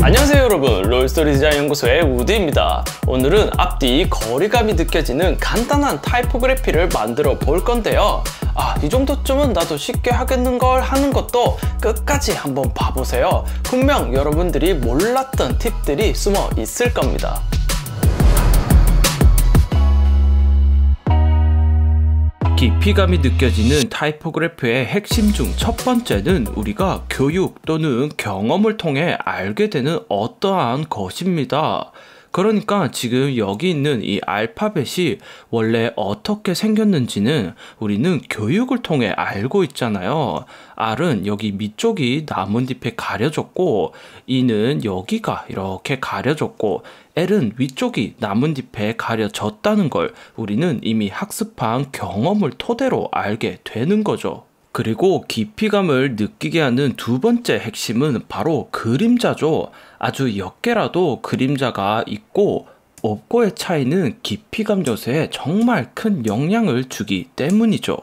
안녕하세요 여러분 롤스토리 디자인 연구소의 우드입니다 오늘은 앞뒤 거리감이 느껴지는 간단한 타이포그래피를 만들어 볼 건데요 아이 정도쯤은 나도 쉽게 하겠는걸 하는 것도 끝까지 한번 봐보세요 분명 여러분들이 몰랐던 팁들이 숨어 있을 겁니다 깊이감이 느껴지는 타이포그래프의 핵심 중 첫 번째는 우리가 교육 또는 경험을 통해 알게 되는 어떠한 것입니다. 그러니까 지금 여기 있는 이 알파벳이 원래 어떻게 생겼는지는 우리는 교육을 통해 알고 있잖아요. R은 여기 밑쪽이 나뭇잎에 가려졌고, E는 여기가 이렇게 가려졌고, L은 위쪽이 나뭇잎에 가려졌다는 걸 우리는 이미 학습한 경험을 토대로 알게 되는 거죠. 그리고 깊이감을 느끼게 하는 두 번째 핵심은 바로 그림자죠. 아주 옅게라도 그림자가 있고 없고의 차이는 깊이감 요소에 정말 큰 영향을 주기 때문이죠.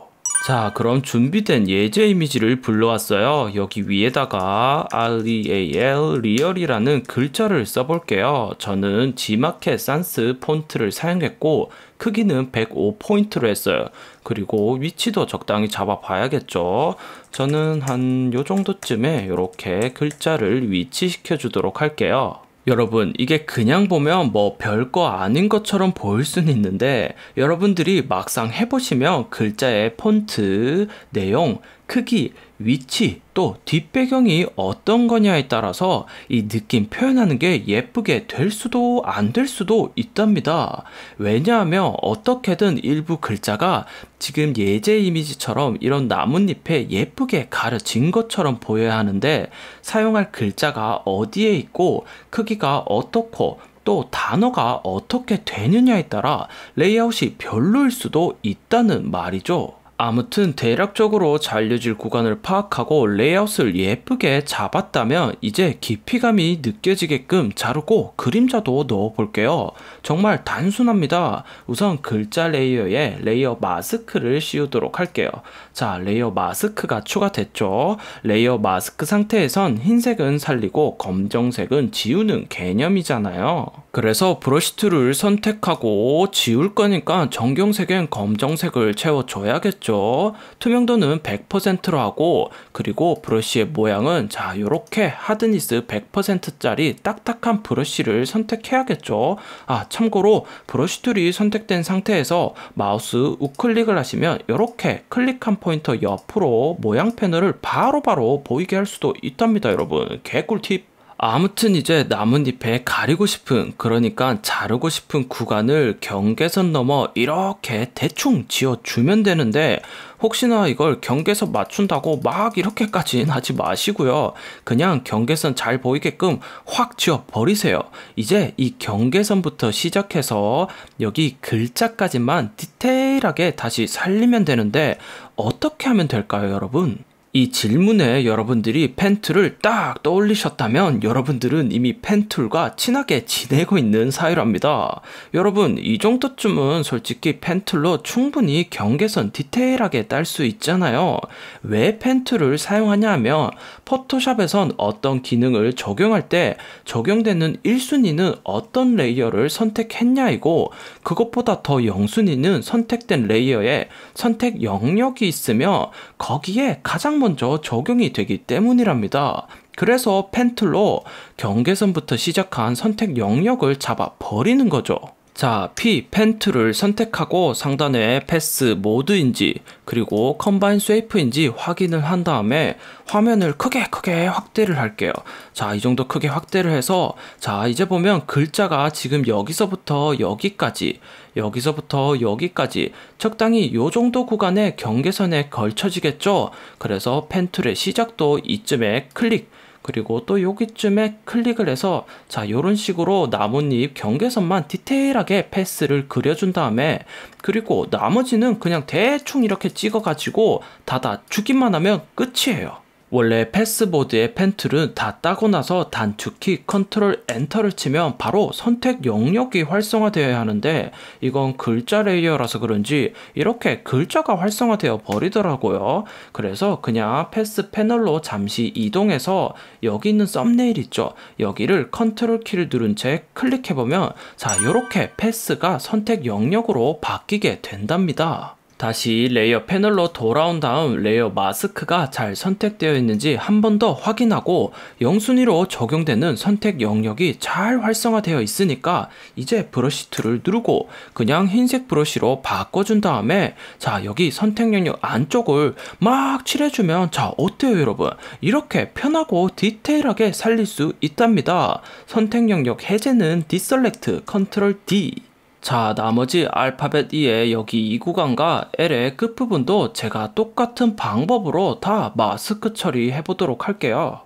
자 그럼 준비된 예제 이미지를 불러왔어요 여기 위에다가 REAL 리얼이라는 글자를 써볼게요 저는 지마켓 산스 폰트를 사용했고 크기는 105포인트로 했어요 그리고 위치도 적당히 잡아 봐야겠죠 저는 한 요정도쯤에 이렇게 글자를 위치시켜 주도록 할게요 여러분, 이게 그냥 보면 뭐 별거 아닌 것처럼 보일 수는 있는데 여러분들이 막상 해보시면 글자의 폰트, 내용, 크기, 위치, 또 뒷배경이 어떤 거냐에 따라서 이 느낌 표현하는 게 예쁘게 될 수도 안 될 수도 있답니다. 왜냐하면 어떻게든 일부 글자가 지금 예제 이미지처럼 이런 나뭇잎에 예쁘게 가려진 것처럼 보여야 하는데 사용할 글자가 어디에 있고 크기가 어떻고 또 단어가 어떻게 되느냐에 따라 레이아웃이 별로일 수도 있다는 말이죠. 아무튼 대략적으로 잘려질 구간을 파악하고 레이아웃을 예쁘게 잡았다면 이제 깊이감이 느껴지게끔 자르고 그림자도 넣어볼게요. 정말 단순합니다. 우선 글자 레이어에 레이어 마스크를 씌우도록 할게요. 자 레이어 마스크가 추가됐죠. 레이어 마스크 상태에선 흰색은 살리고 검정색은 지우는 개념이잖아요. 그래서 브러시 툴을 선택하고 지울 거니까 정경색엔 검정색을 채워줘야겠죠. 있죠. 투명도는 100%로 하고 그리고 브러쉬의 모양은 자이렇게 하드니스 100%짜리 딱딱한 브러쉬를 선택해야겠죠. 아 참고로 브러쉬 툴이 선택된 상태에서 마우스 우클릭을 하시면 이렇게 클릭한 포인터 옆으로 모양 패널을 바로바로 바로 보이게 할 수도 있답니다 여러분 개꿀팁 아무튼 이제 나뭇잎에 가리고 싶은 그러니까 자르고 싶은 구간을 경계선 넘어 이렇게 대충 지어주면 되는데 혹시나 이걸 경계선 맞춘다고 막 이렇게까지는 하지 마시고요. 그냥 경계선 잘 보이게끔 확 지어 버리세요. 이제 이 경계선부터 시작해서 여기 글자까지만 디테일하게 다시 살리면 되는데 어떻게 하면 될까요, 여러분? 이 질문에 여러분들이 펜툴을 딱 떠올리셨다면 여러분들은 이미 펜툴과 친하게 지내고 있는 사이랍니다. 여러분 이 정도쯤은 솔직히 펜툴로 충분히 경계선 디테일하게 딸 수 있잖아요. 왜 펜툴을 사용하냐 하면 포토샵에선 어떤 기능을 적용할 때 적용되는 1순위는 어떤 레이어를 선택했냐이고 그것보다 더 0순위는 선택된 레이어에 선택 영역이 있으며 거기에 가장 먼저 적용이 되기 때문이랍니다. 그래서 펜툴로 경계선부터 시작한 선택 영역을 잡아 버리는 거죠. 자, P, 펜트를 선택하고 상단에 패스 모드인지 그리고 컴바인 스웨이프인지 확인을 한 다음에 화면을 크게 크게 확대를 할게요. 자, 이 정도 크게 확대를 해서 자, 이제 보면 글자가 지금 여기서부터 여기까지 여기서부터 여기까지 적당히 요 정도 구간의 경계선에 걸쳐지겠죠. 그래서 펜툴의 시작도 이쯤에 클릭 그리고 또 여기쯤에 클릭을 해서 자 이런 식으로 나뭇잎 경계선만 디테일하게 패스를 그려준 다음에 그리고 나머지는 그냥 대충 이렇게 찍어 가지고 닫아 주기만 하면 끝이에요 원래 패스보드의 펜툴은 다 따고 나서 단축키 컨트롤 엔터를 치면 바로 선택 영역이 활성화되어야 하는데 이건 글자 레이어라서 그런지 이렇게 글자가 활성화되어 버리더라고요. 그래서 그냥 패스 패널로 잠시 이동해서 여기 있는 썸네일 있죠. 여기를 컨트롤 키를 누른 채 클릭해보면 자 이렇게 패스가 선택 영역으로 바뀌게 된답니다. 다시 레이어 패널로 돌아온 다음 레이어 마스크가 잘 선택되어 있는지 한 번 더 확인하고 0순위로 적용되는 선택 영역이 잘 활성화되어 있으니까 이제 브러시 툴을 누르고 그냥 흰색 브러쉬로 바꿔준 다음에 자 여기 선택 영역 안쪽을 막 칠해주면 자 어때요 여러분 이렇게 편하고 디테일하게 살릴 수 있답니다 선택 영역 해제는 디셀렉트 컨트롤 D 자, 나머지 알파벳 E의 여기 이구간과 L의 끝부분도 제가 똑같은 방법으로 다 마스크 처리해 보도록 할게요.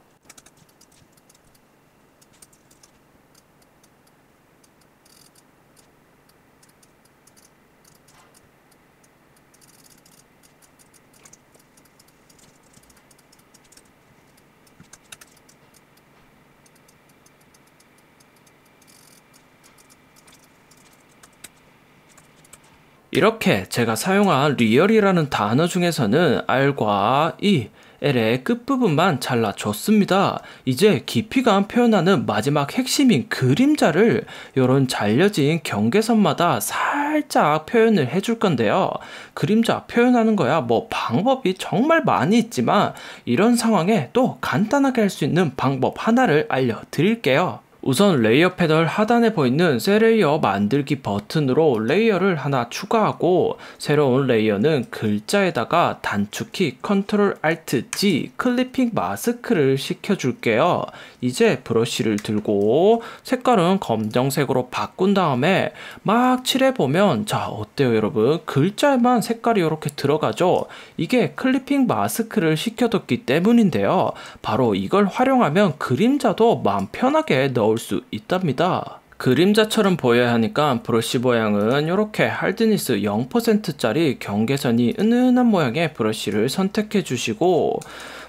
이렇게 제가 사용한 리얼이라는 단어 중에서는 R과 E, L의 끝부분만 잘라줬습니다. 이제 깊이감 표현하는 마지막 핵심인 그림자를 이런 잘려진 경계선마다 살짝 표현을 해줄 건데요. 그림자 표현하는 거야 뭐 방법이 정말 많이 있지만 이런 상황에 또 간단하게 할 수 있는 방법 하나를 알려드릴게요. 우선 레이어 패널 하단에 보이는 새 레이어 만들기 버튼으로 레이어를 하나 추가하고 새로운 레이어는 글자에다가 단축키 Ctrl Alt G 클리핑 마스크를 시켜줄게요. 이제 브러쉬를 들고 색깔은 검정색으로 바꾼 다음에 막 칠해보면 자 어때요 여러분 글자에만 색깔이 이렇게 들어가죠. 이게 클리핑 마스크를 시켜뒀기 때문인데요. 바로 이걸 활용하면 그림자도 마음 편하게 넣을 나올 수 있답니다. 그림자처럼 보여야 하니까 브러쉬 모양은 이렇게 할드니스 0%짜리 경계선이 은은한 모양의 브러쉬를 선택해 주시고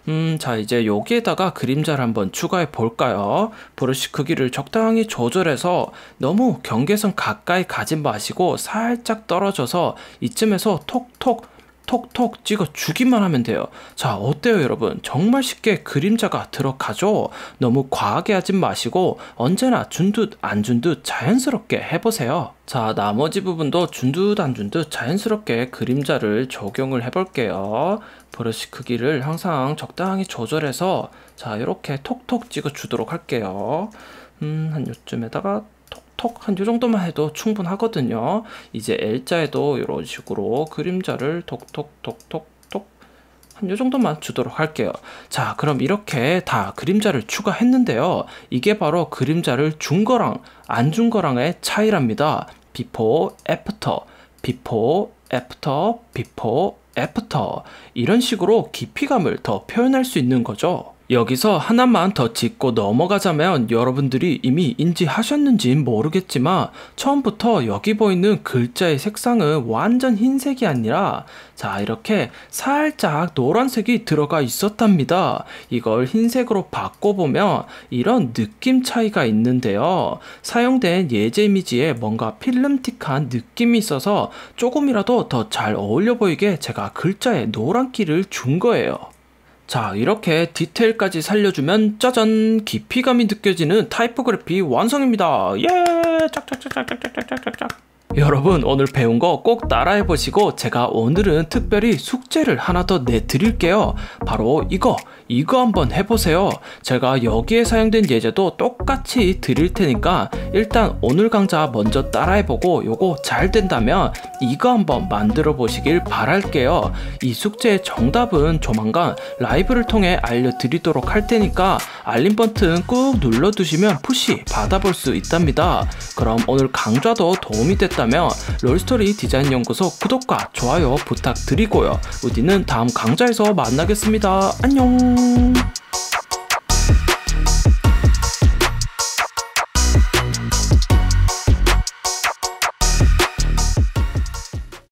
음, 자 이제 여기에다가 그림자를 한번 추가해 볼까요? 브러쉬 크기를 적당히 조절해서 너무 경계선 가까이 가진 마시고 살짝 떨어져서 이쯤에서 톡톡 톡톡 찍어 주기만 하면 돼요. 자, 어때요, 여러분? 정말 쉽게 그림자가 들어가죠? 너무 과하게 하지 마시고 언제나 준 듯 안 준 듯 자연스럽게 해보세요. 자, 나머지 부분도 준 듯 안 준 듯 자연스럽게 그림자를 적용을 해볼게요. 브러쉬 크기를 항상 적당히 조절해서 자, 이렇게 톡톡 찍어 주도록 할게요. 음, 한 요쯤에다가 톡한요 정도만 해도 충분하거든요. 이제 L자에도 이런 식으로 그림자를 톡톡톡톡 톡 한 요 정도만 주도록 할게요. 자, 그럼 이렇게 다 그림자를 추가했는데요. 이게 바로 그림자를 준 거랑 안 준 거랑의 차이랍니다. before, after, before, after, before, after. 이런 식으로 깊이감을 더 표현할 수 있는 거죠. 여기서 하나만 더 짚고 넘어가자면 여러분들이 이미 인지하셨는진 모르겠지만 처음부터 여기 보이는 글자의 색상은 완전 흰색이 아니라 자 이렇게 살짝 노란색이 들어가 있었답니다. 이걸 흰색으로 바꿔보면 이런 느낌 차이가 있는데요. 사용된 예제 이미지에 뭔가 필름틱한 느낌이 있어서 조금이라도 더 잘 어울려 보이게 제가 글자에 노란기를 준 거예요. 자 이렇게 디테일까지 살려주면 짜잔 깊이감이 느껴지는 타이포그래피 완성입니다 예 짝짝짝짝짝짝짝짝 여러분 오늘 배운 거 꼭 따라해 보시고 제가 오늘은 특별히 숙제를 하나 더 내드릴게요 바로 이거 이거 한번 해보세요. 제가 여기에 사용된 예제도 똑같이 드릴 테니까 일단 오늘 강좌 먼저 따라해보고 요거 잘 된다면 이거 한번 만들어 보시길 바랄게요. 이 숙제의 정답은 조만간 라이브를 통해 알려드리도록 할 테니까 알림 버튼 꾹 눌러두시면 푸시 받아볼 수 있답니다. 그럼 오늘 강좌도 도움이 됐다면 롤스토리 디자인 연구소 구독과 좋아요 부탁드리고요. 우리는 다음 강좌에서 만나겠습니다. 안녕! soon.